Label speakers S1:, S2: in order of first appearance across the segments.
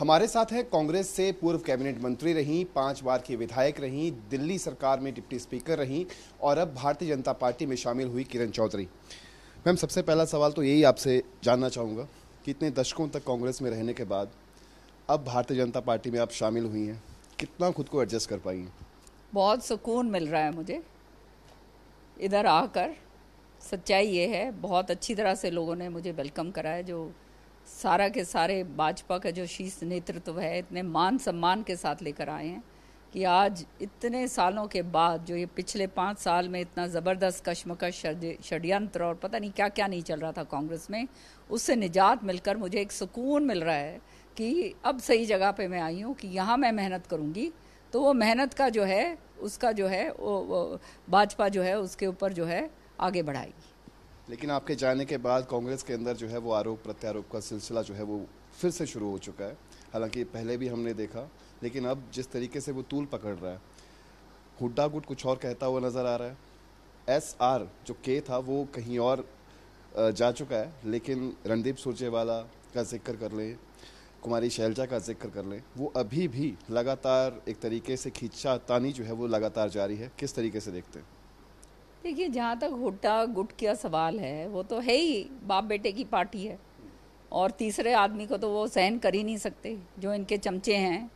S1: हमारे साथ हैं कांग्रेस से पूर्व कैबिनेट मंत्री रहीं पांच बार की विधायक रहीं दिल्ली सरकार में डिप्टी स्पीकर रहीं और अब भारतीय जनता पार्टी में शामिल हुई किरण चौधरी मैम सबसे पहला सवाल तो यही आपसे जानना चाहूँगा कि इतने दशकों तक कांग्रेस में रहने के बाद अब भारतीय जनता पार्टी में आप शामिल हुई हैं कितना खुद को एडजस्ट कर पाई हैं
S2: बहुत सुकून मिल रहा है मुझे इधर आकर सच्चाई ये है बहुत अच्छी तरह से लोगों ने मुझे वेलकम करा है जो सारा के सारे भाजपा का जो शीर्ष नेतृत्व है इतने मान सम्मान के साथ लेकर आए हैं कि आज इतने सालों के बाद जो ये पिछले पाँच साल में इतना ज़बरदस्त कश्मकश षडयंत्र और पता नहीं क्या क्या नहीं चल रहा था कांग्रेस में उससे निजात मिलकर मुझे एक सुकून मिल रहा है कि अब सही जगह पे मैं आई हूँ कि यहाँ मैं मेहनत करूँगी तो वो मेहनत का जो है उसका जो है वो, वो भाजपा जो है उसके ऊपर जो है आगे बढ़ाएगी
S1: लेकिन आपके जाने के बाद कांग्रेस के अंदर जो है वो आरोप प्रत्यारोप का सिलसिला जो है वो फिर से शुरू हो चुका है हालांकि पहले भी हमने देखा लेकिन अब जिस तरीके से वो तूल पकड़ रहा है हुड्डा गुट कुछ और कहता हुआ नज़र आ रहा है एस आर जो के था वो कहीं और जा चुका है लेकिन रणदीप सुरजेवाला का जिक्र कर लें कुमारी शैलजा का जिक्र कर लें वो अभी भी लगातार एक तरीके से खींचा तानी जो है वो लगातार जारी है किस तरीके से देखते हैं
S2: देखिए जहाँ तक हुट्टा गुट का सवाल है वो तो है ही बाप बेटे की पार्टी है और तीसरे आदमी को तो वो सहन कर ही नहीं सकते जो इनके चमचे हैं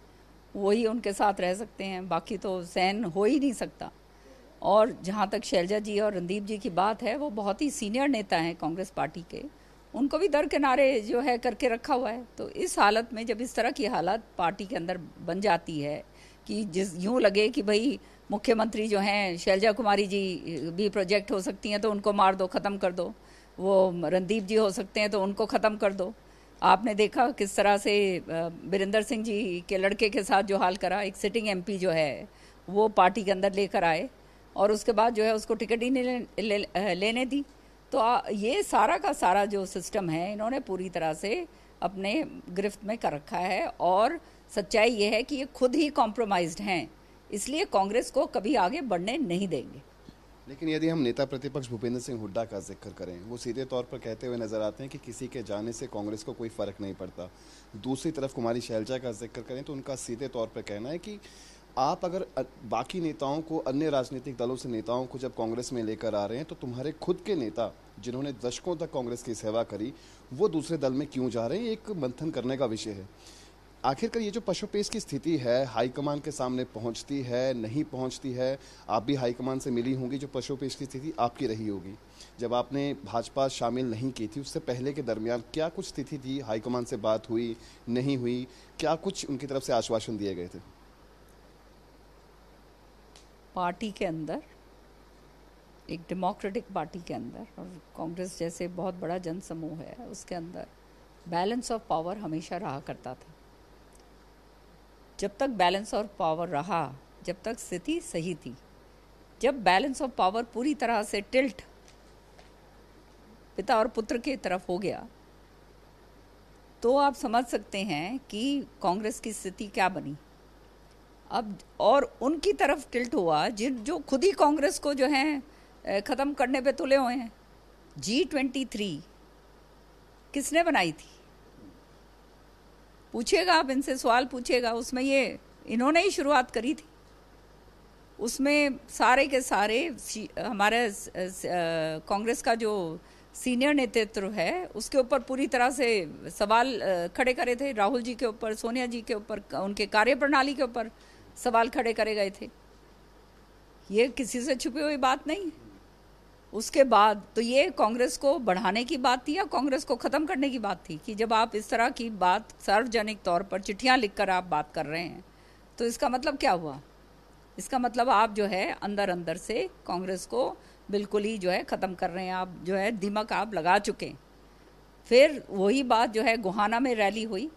S2: वही उनके साथ रह सकते हैं बाकी तो सहन हो ही नहीं सकता और जहाँ तक शैलजा जी और रणदीप जी की बात है वो बहुत ही सीनियर नेता हैं कांग्रेस पार्टी के उनको भी दर किनारे जो है करके रखा हुआ है तो इस हालत में जब इस तरह की हालत पार्टी के अंदर बन जाती है कि जिस यूँ लगे कि भाई मुख्यमंत्री जो हैं शैलजा कुमारी जी भी प्रोजेक्ट हो सकती हैं तो उनको मार दो ख़त्म कर दो वो रणदीप जी हो सकते हैं तो उनको ख़त्म कर दो आपने देखा किस तरह से बिरेंदर सिंह जी के लड़के के साथ जो हाल करा एक सिटिंग एमपी जो है वो पार्टी के अंदर लेकर आए और उसके बाद जो है उसको टिकट ही नहीं ले, ले, लेने दी तो आ, ये सारा का सारा जो सिस्टम है इन्होंने पूरी तरह से अपने गिरफ्त में कर रखा है और सच्चाई ये है कि ये खुद ही कॉम्प्रोमाइज हैं इसलिए कांग्रेस को कभी आगे बढ़ने नहीं देंगे
S1: लेकिन यदि हम नेता प्रतिपक्ष भूपेंद्र सिंह हुड्डा का जिक्र करें वो सीधे तौर पर कहते हुए नजर आते हैं कि किसी के जाने से कांग्रेस को कोई फर्क नहीं पड़ता दूसरी तरफ कुमारी शैलजा का जिक्र करें तो उनका सीधे तौर पर कहना है कि आप अगर बाकी नेताओं को अन्य राजनीतिक दलों से नेताओं को जब कांग्रेस में लेकर आ रहे हैं तो तुम्हारे खुद के नेता जिन्होंने दशकों तक कांग्रेस की सेवा करी वो दूसरे दल में क्यों जा रहे हैं एक मंथन करने का विषय है आखिरकार ये जो पशुपेश की स्थिति है हाईकमान के सामने पहुंचती है नहीं पहुंचती है आप भी हाईकमान से मिली होंगी जो पशुपेश की स्थिति आपकी रही होगी जब आपने भाजपा शामिल नहीं की थी उससे पहले के दरमियान क्या कुछ स्थिति थी हाईकमान से बात हुई नहीं हुई क्या कुछ उनकी तरफ से आश्वासन दिए गए थे
S2: पार्टी के अंदर एक डेमोक्रेटिक पार्टी के अंदर और कांग्रेस जैसे बहुत बड़ा जनसमूह है उसके अंदर बैलेंस ऑफ पावर हमेशा रहा करता था जब तक बैलेंस और पावर रहा जब तक स्थिति सही थी जब बैलेंस ऑफ पावर पूरी तरह से टिल्ट पिता और पुत्र की तरफ हो गया तो आप समझ सकते हैं कि कांग्रेस की स्थिति क्या बनी अब और उनकी तरफ टिल्ट हुआ जिन जो खुद ही कांग्रेस को जो है ख़त्म करने पे तुले हुए हैं जी ट्वेंटी थ्री किसने बनाई थी पूछेगा आप इनसे सवाल पूछेगा उसमें ये इन्होंने ही शुरुआत करी थी उसमें सारे के सारे हमारे कांग्रेस का जो सीनियर नेतृत्व है उसके ऊपर पूरी तरह से सवाल खड़े करे थे राहुल जी के ऊपर सोनिया जी के ऊपर उनके कार्यप्रणाली के ऊपर सवाल खड़े करे गए थे ये किसी से छुपी हुई बात नहीं है उसके बाद तो ये कांग्रेस को बढ़ाने की बात थी या कांग्रेस को ख़त्म करने की बात थी कि जब आप इस तरह की बात सार्वजनिक तौर पर चिट्ठियाँ लिख कर आप बात कर रहे हैं तो इसका मतलब क्या हुआ इसका मतलब आप जो है अंदर अंदर से कांग्रेस को बिल्कुल ही जो है ख़त्म कर रहे हैं आप जो है दिमक आप लगा चुके फिर वही बात जो है गुहाना में रैली हुई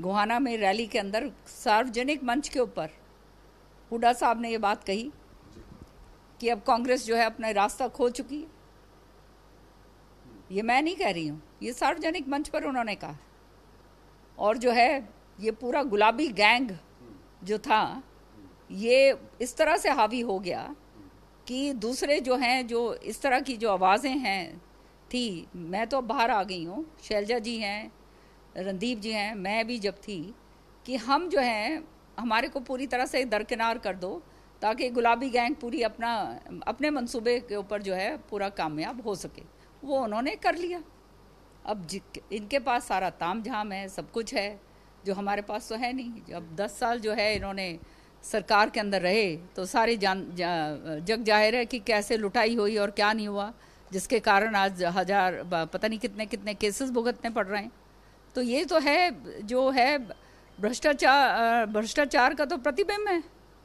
S2: गुहाना में रैली के अंदर सार्वजनिक मंच के ऊपर हुडा साहब ने ये बात कही कि अब कांग्रेस जो है अपना रास्ता खो चुकी है ये मैं नहीं कह रही हूँ ये सार्वजनिक मंच पर उन्होंने कहा और जो है ये पूरा गुलाबी गैंग जो था ये इस तरह से हावी हो गया कि दूसरे जो हैं जो इस तरह की जो आवाज़ें हैं थी मैं तो अब बाहर आ गई हूँ शैलजा जी हैं रणदीप जी हैं मैं भी जब थी कि हम जो हैं हमारे को पूरी तरह से दरकिनार कर दो ताकि गुलाबी गैंग पूरी अपना अपने मंसूबे के ऊपर जो है पूरा कामयाब हो सके वो उन्होंने कर लिया अब इनके पास सारा ताम झाम है सब कुछ है जो हमारे पास तो है नहीं अब दस साल जो है इन्होंने सरकार के अंदर रहे तो सारे जान जा, जग जाहिर है कि कैसे लुटाई हुई और क्या नहीं हुआ जिसके कारण आज हज़ार पता नहीं कितने कितने केसेस भुगतने पड़ रहे हैं तो ये तो है जो है भ्रष्टाचार भ्रष्टाचार का तो प्रतिबिंब है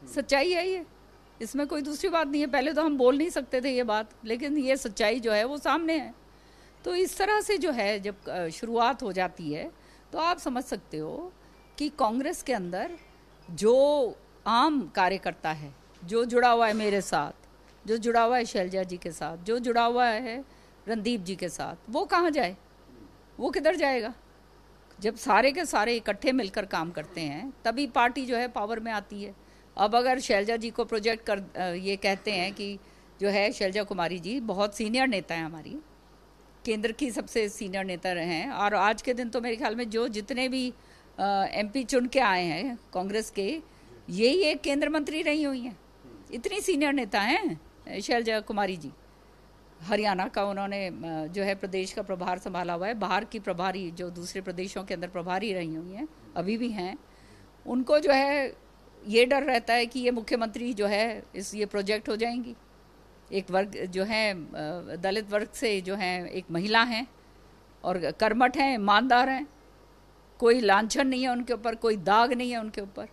S2: सच्चाई है ये इसमें कोई दूसरी बात नहीं है पहले तो हम बोल नहीं सकते थे ये बात लेकिन ये सच्चाई जो है वो सामने है तो इस तरह से जो है जब शुरुआत हो जाती है तो आप समझ सकते हो कि कांग्रेस के अंदर जो आम कार्यकर्ता है जो जुड़ा हुआ है मेरे साथ जो जुड़ा हुआ है शैलजा जी के साथ जो जुड़ा हुआ है रणदीप जी के साथ वो कहाँ जाए वो किधर जाएगा जब सारे के सारे इकट्ठे मिलकर काम करते हैं तभी पार्टी जो है पावर में आती है अब अगर शैलजा जी को प्रोजेक्ट कर ये कहते हैं कि जो है शैलजा कुमारी जी बहुत सीनियर नेता हैं हमारी केंद्र की सबसे सीनियर नेता रहे हैं और आज के दिन तो मेरे ख्याल में जो जितने भी एमपी चुन के आए हैं कांग्रेस के यही एक केंद्र मंत्री रही हुई हैं इतनी सीनियर नेता हैं शैलजा कुमारी जी हरियाणा का उन्होंने जो है प्रदेश का प्रभार संभाला हुआ है बाहर की प्रभारी जो दूसरे प्रदेशों के अंदर प्रभारी रही हुई हैं अभी भी हैं उनको जो है ये डर रहता है कि ये मुख्यमंत्री जो है इस ये प्रोजेक्ट हो जाएंगी एक वर्ग जो है दलित वर्ग से जो है एक महिला हैं और कर्मठ हैं ईमानदार हैं कोई लाछन नहीं है उनके ऊपर कोई दाग नहीं है उनके ऊपर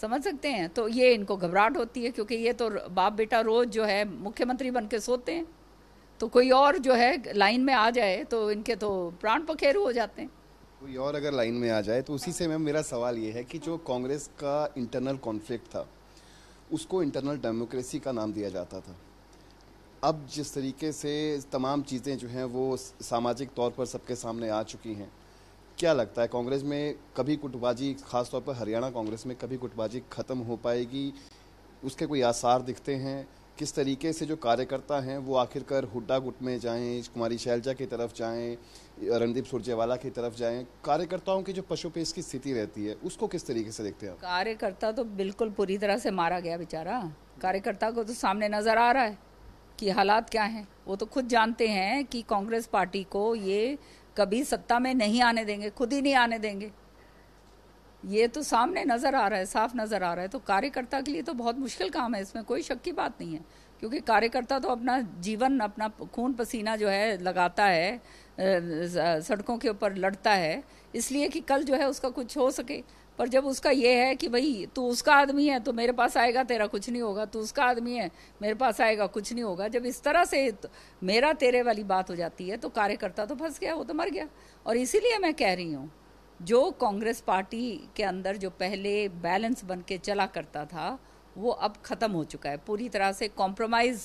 S2: समझ सकते हैं तो ये इनको घबराहट होती है क्योंकि ये तो बाप बेटा रोज़ जो है मुख्यमंत्री बन के सोते हैं तो कोई और जो है लाइन में आ जाए तो इनके तो प्राण पखेरु हो जाते हैं
S1: कोई और अगर लाइन में आ जाए तो उसी से मैम मेरा सवाल ये है कि जो कांग्रेस का इंटरनल कॉन्फ्लिक्ट था उसको इंटरनल डेमोक्रेसी का नाम दिया जाता था अब जिस तरीके से तमाम चीज़ें जो हैं वो सामाजिक तौर पर सबके सामने आ चुकी हैं क्या लगता है कांग्रेस में कभी कुटबाजी खासतौर पर हरियाणा कांग्रेस में कभी कुटबाजी ख़त्म हो पाएगी उसके कोई आसार दिखते हैं किस तरीके से जो कार्यकर्ता हैं वो आखिरकार हुड्डा गुट में जाएं कुमारी शैलजा की तरफ जाएं रणदीप सुरजेवाला की तरफ जाएं कार्यकर्ताओं की जो पशुपेश की स्थिति रहती है उसको किस तरीके से देखते हैं
S2: कार्यकर्ता तो बिल्कुल पूरी तरह से मारा गया बेचारा कार्यकर्ता को तो सामने नजर आ रहा है कि हालात क्या हैं वो तो खुद जानते हैं कि कांग्रेस पार्टी को ये कभी सत्ता में नहीं आने देंगे खुद ही नहीं आने देंगे ये तो सामने नज़र आ रहा है साफ नज़र आ रहा है तो कार्यकर्ता के लिए तो बहुत मुश्किल काम है इसमें कोई शक की बात नहीं है क्योंकि कार्यकर्ता तो अपना जीवन अपना खून पसीना जो है लगाता है सड़कों के ऊपर लड़ता है इसलिए कि कल जो है उसका कुछ हो सके पर जब उसका ये है कि भाई तू उसका आदमी है तो मेरे पास आएगा तेरा कुछ नहीं होगा तू उसका आदमी है मेरे पास आएगा कुछ नहीं होगा जब इस तरह से तो मेरा तेरे वाली बात हो जाती है तो कार्यकर्ता तो फंस गया वो तो मर गया और इसीलिए मैं कह रही हूँ जो कांग्रेस पार्टी के अंदर जो पहले बैलेंस बन के चला करता था वो अब ख़त्म हो चुका है पूरी तरह से कॉम्प्रोमाइज़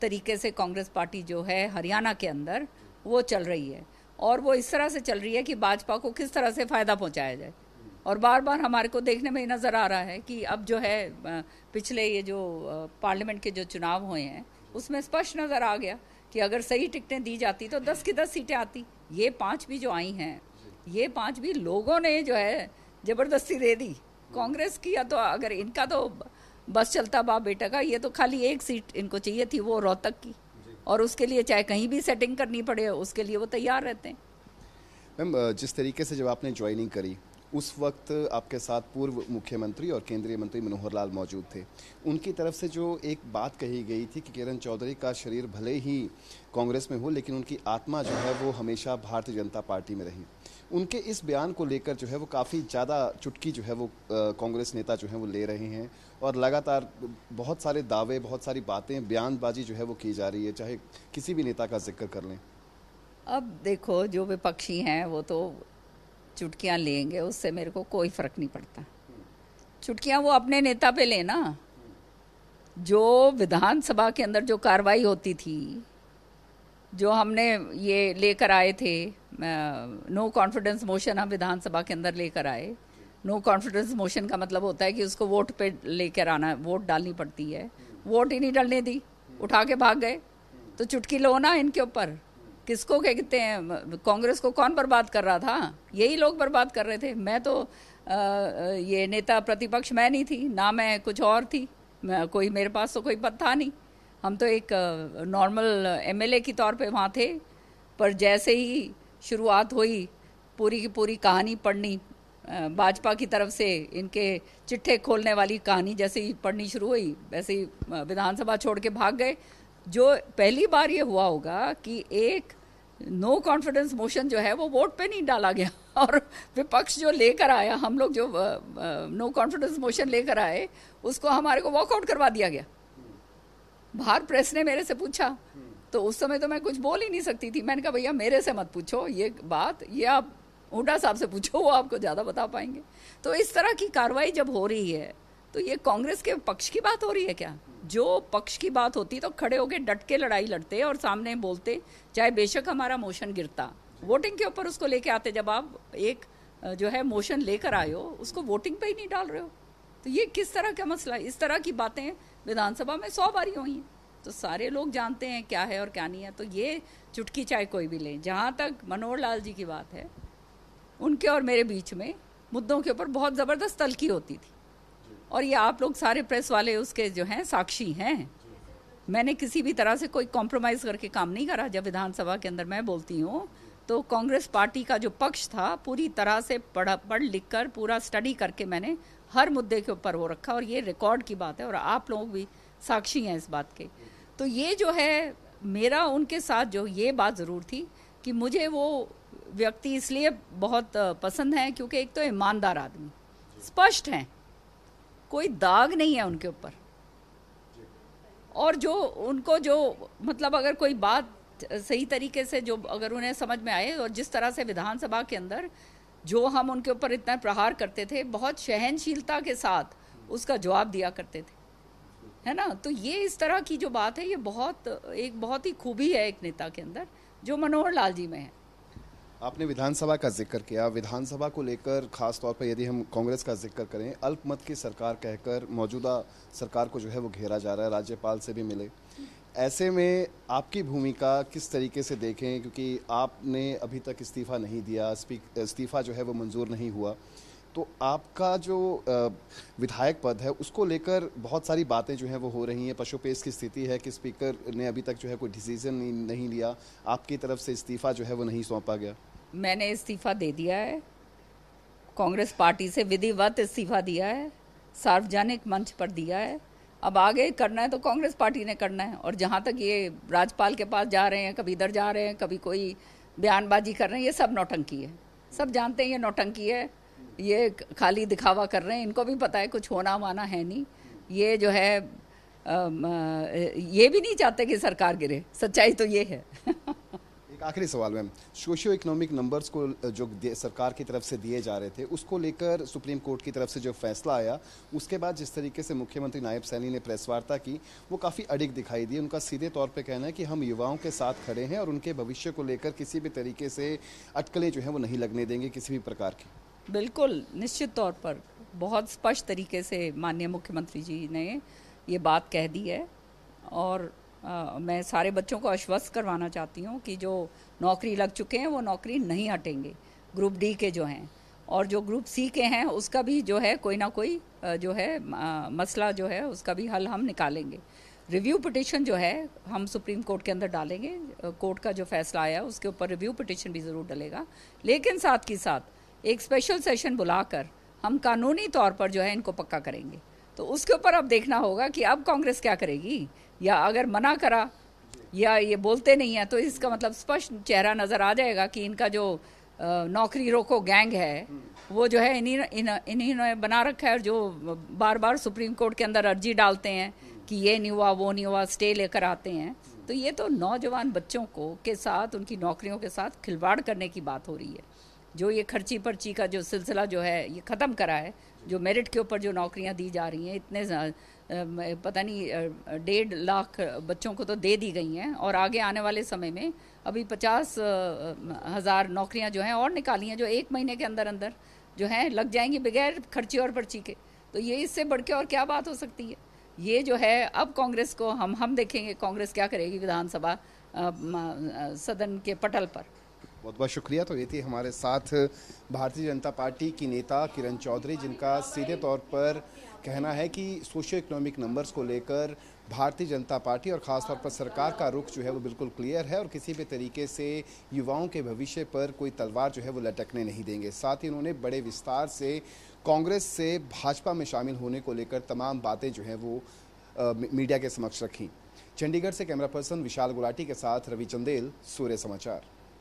S2: तरीके से कांग्रेस पार्टी जो है हरियाणा के अंदर वो चल रही है और वो इस तरह से चल रही है कि भाजपा को किस तरह से फ़ायदा पहुंचाया जाए और बार बार हमारे को देखने में नज़र आ रहा है कि अब जो है पिछले ये जो पार्लियामेंट के जो चुनाव हुए हैं उसमें स्पष्ट नज़र आ गया कि अगर सही टिकटें दी जाती तो दस की दस सीटें आती ये पाँच भी जो आई हैं ये पांच भी लोगों ने जो है जबरदस्ती दे दी कांग्रेस किया तो अगर इनका तो बस चलता बाप बेटा का ये तो खाली एक सीट इनको चाहिए थी वो रोहतक की और उसके लिए चाहे कहीं भी सेटिंग करनी पड़े उसके लिए वो तैयार रहते हैं
S1: मैम जिस तरीके से जब आपने ज्वाइनिंग करी उस वक्त आपके साथ पूर्व मुख्यमंत्री और केंद्रीय मंत्री मनोहर लाल मौजूद थे उनकी तरफ से जो एक बात कही गई थी कि किरण चौधरी का शरीर भले ही कांग्रेस में हो लेकिन उनकी आत्मा जो है वो हमेशा भारतीय जनता पार्टी में रही उनके इस बयान को लेकर जो है वो काफ़ी ज़्यादा चुटकी जो है वो कांग्रेस नेता जो है वो ले रहे हैं और लगातार बहुत सारे दावे बहुत सारी बातें बयानबाजी जो है वो की जा रही है चाहे किसी भी नेता का जिक्र कर लें
S2: अब देखो जो विपक्षी हैं वो तो चुटकियां लेंगे उससे मेरे को कोई फ़र्क नहीं पड़ता चुटकियां वो अपने नेता पे लेना जो विधानसभा के अंदर जो कार्रवाई होती थी जो हमने ये लेकर आए थे नो कॉन्फिडेंस मोशन हम विधानसभा के अंदर लेकर आए नो कॉन्फिडेंस मोशन का मतलब होता है कि उसको वोट पे लेकर आना वोट डालनी पड़ती है वोट ही नहीं डालने दी उठा के भाग गए तो चुटकी लो ना इनके ऊपर किसको कहते हैं कांग्रेस को कौन बर्बाद कर रहा था यही लोग बर्बाद कर रहे थे मैं तो आ, ये नेता प्रतिपक्ष मैं नहीं थी ना मैं कुछ और थी मैं, कोई मेरे पास तो कोई पद था नहीं हम तो एक नॉर्मल एमएलए के तौर पे वहाँ थे पर जैसे ही शुरुआत हुई पूरी की पूरी कहानी पढ़नी भाजपा की तरफ से इनके चिट्ठे खोलने वाली कहानी जैसे ही पढ़नी शुरू हुई वैसे ही विधानसभा छोड़ के भाग गए जो पहली बार ये हुआ होगा कि एक नो कॉन्फिडेंस मोशन जो है वो वोट पे नहीं डाला गया और विपक्ष जो लेकर आया हम लोग जो नो कॉन्फिडेंस मोशन लेकर आए उसको हमारे को वॉकआउट करवा दिया गया बाहर प्रेस ने मेरे से पूछा तो उस समय तो मैं कुछ बोल ही नहीं सकती थी मैंने कहा भैया मेरे से मत पूछो ये बात ये आप हुडा साहब से पूछो वो आपको ज़्यादा बता पाएंगे तो इस तरह की कार्रवाई जब हो रही है तो ये कांग्रेस के पक्ष की बात हो रही है क्या जो पक्ष की बात होती तो खड़े होके डट के लड़ाई लड़ते और सामने बोलते चाहे बेशक हमारा मोशन गिरता वोटिंग के ऊपर उसको लेके आते जब आप एक जो है मोशन लेकर आए हो उसको वोटिंग पे ही नहीं डाल रहे हो तो ये किस तरह का मसला है इस तरह की बातें विधानसभा में सौ बारी हुई हैं तो सारे लोग जानते हैं क्या है और क्या नहीं है तो ये चुटकी चाय कोई भी लें जहाँ तक मनोहर लाल जी की बात है उनके और मेरे बीच में मुद्दों के ऊपर बहुत ज़बरदस्त तलखी होती थी और ये आप लोग सारे प्रेस वाले उसके जो हैं साक्षी हैं मैंने किसी भी तरह से कोई कॉम्प्रोमाइज़ करके काम नहीं करा जब विधानसभा के अंदर मैं बोलती हूँ तो कांग्रेस पार्टी का जो पक्ष था पूरी तरह से पढ़ा पढ़ लिख कर पूरा स्टडी करके मैंने हर मुद्दे के ऊपर वो रखा और ये रिकॉर्ड की बात है और आप लोग भी साक्षी हैं इस बात के तो ये जो है मेरा उनके साथ जो ये बात ज़रूर थी कि मुझे वो व्यक्ति इसलिए बहुत पसंद है क्योंकि एक तो ईमानदार आदमी स्पष्ट हैं कोई दाग नहीं है उनके ऊपर और जो उनको जो मतलब अगर कोई बात सही तरीके से जो अगर उन्हें समझ में आए और जिस तरह से विधानसभा के अंदर जो हम उनके ऊपर इतना प्रहार करते थे बहुत सहनशीलता के साथ उसका जवाब दिया करते थे है ना तो ये इस तरह की जो बात है ये बहुत एक बहुत ही खूबी है एक नेता के अंदर जो मनोहर लाल जी में है
S1: आपने विधानसभा का जिक्र किया विधानसभा को लेकर खास तौर पर यदि हम कांग्रेस का जिक्र करें अल्पमत की सरकार कहकर मौजूदा सरकार को जो है वो घेरा जा रहा है राज्यपाल से भी मिले ऐसे में आपकी भूमिका किस तरीके से देखें क्योंकि आपने अभी तक इस्तीफ़ा नहीं दिया इस्तीफ़ा जो है वो मंजूर नहीं हुआ तो आपका जो विधायक पद है उसको लेकर बहुत सारी बातें जो हैं वो हो रही हैं पशुपेश की स्थिति है कि स्पीकर ने अभी तक जो है कोई डिसीजन नहीं लिया आपकी तरफ से इस्तीफ़ा जो है वो नहीं सौंपा गया
S2: मैंने इस्तीफ़ा दे दिया है कांग्रेस पार्टी से विधिवत इस्तीफ़ा दिया है सार्वजनिक मंच पर दिया है अब आगे करना है तो कांग्रेस पार्टी ने करना है और जहाँ तक ये राजपाल के पास जा रहे हैं कभी इधर जा रहे हैं कभी कोई बयानबाजी कर रहे हैं ये सब नौटंकी है सब जानते हैं ये नौटंकी है ये खाली दिखावा कर रहे हैं इनको भी पता है कुछ होना वाना है नहीं ये जो है आ, आ, ये भी नहीं चाहते कि सरकार गिरे सच्चाई तो ये है
S1: आखिरी सवाल मैम सोशियो इकोनॉमिक नंबर्स को जो सरकार की तरफ से दिए जा रहे थे उसको लेकर सुप्रीम कोर्ट की तरफ से जो फैसला आया उसके बाद जिस तरीके से मुख्यमंत्री नायब सैनी ने प्रेस वार्ता की वो काफ़ी अड़िग दिखाई दी उनका सीधे तौर पर कहना है कि हम युवाओं के साथ खड़े हैं और उनके भविष्य को लेकर किसी भी तरीके से अटकलें जो हैं वो नहीं लगने देंगे किसी भी प्रकार की
S2: बिल्कुल निश्चित तौर पर बहुत स्पष्ट तरीके से माननीय मुख्यमंत्री जी ने ये बात कह दी है और आ, मैं सारे बच्चों को आश्वस्त करवाना चाहती हूँ कि जो नौकरी लग चुके हैं वो नौकरी नहीं हटेंगे ग्रुप डी के जो हैं और जो ग्रुप सी के हैं उसका भी जो है कोई ना कोई जो है आ, मसला जो है उसका भी हल हम निकालेंगे रिव्यू पटिशन जो है हम सुप्रीम कोर्ट के अंदर डालेंगे कोर्ट का जो फैसला आया उसके ऊपर रिव्यू पटिशन भी ज़रूर डलेगा लेकिन साथ ही साथ एक स्पेशल सेशन बुलाकर हम कानूनी तौर पर जो है इनको पक्का करेंगे तो उसके ऊपर अब देखना होगा कि अब कांग्रेस क्या करेगी या अगर मना करा या ये बोलते नहीं है तो इसका मतलब स्पष्ट चेहरा नज़र आ जाएगा कि इनका जो नौकरी रोको गैंग है वो जो है इन्हीं इन्हीं ने बना रखा है और जो बार बार सुप्रीम कोर्ट के अंदर अर्जी डालते हैं कि ये नहीं हुआ वो नहीं हुआ स्टे लेकर आते हैं तो ये तो नौजवान बच्चों को के साथ उनकी नौकरियों के साथ खिलवाड़ करने की बात हो रही है जो ये खर्ची पर्ची का जो सिलसिला जो है ये ख़त्म करा है जो मेरिट के ऊपर जो नौकरियां दी जा रही हैं इतने पता नहीं डेढ़ लाख बच्चों को तो दे दी गई हैं और आगे आने वाले समय में अभी पचास हज़ार नौकरियां जो हैं और निकाली हैं जो एक महीने के अंदर अंदर जो हैं लग जाएंगी बगैर खर्ची और पर्ची के तो ये इससे बढ़ के और क्या बात हो सकती है ये जो है अब कांग्रेस को हम हम देखेंगे कांग्रेस क्या करेगी विधानसभा सदन के पटल पर
S1: बहुत बहुत शुक्रिया तो ये थी हमारे साथ भारतीय जनता पार्टी की नेता किरण चौधरी जिनका सीधे तौर पर कहना है कि सोशियो इकोनॉमिक नंबर्स को लेकर भारतीय जनता पार्टी और ख़ासतौर पर सरकार का रुख जो है वो बिल्कुल क्लियर है और किसी भी तरीके से युवाओं के भविष्य पर कोई तलवार जो है वो लटकने नहीं देंगे साथ ही उन्होंने बड़े विस्तार से कांग्रेस से भाजपा में शामिल होने को लेकर तमाम बातें जो हैं वो आ, मीडिया के समक्ष रखी चंडीगढ़ से कैमरा पर्सन विशाल गुलाटी के साथ रवि चंदेल सूर्य समाचार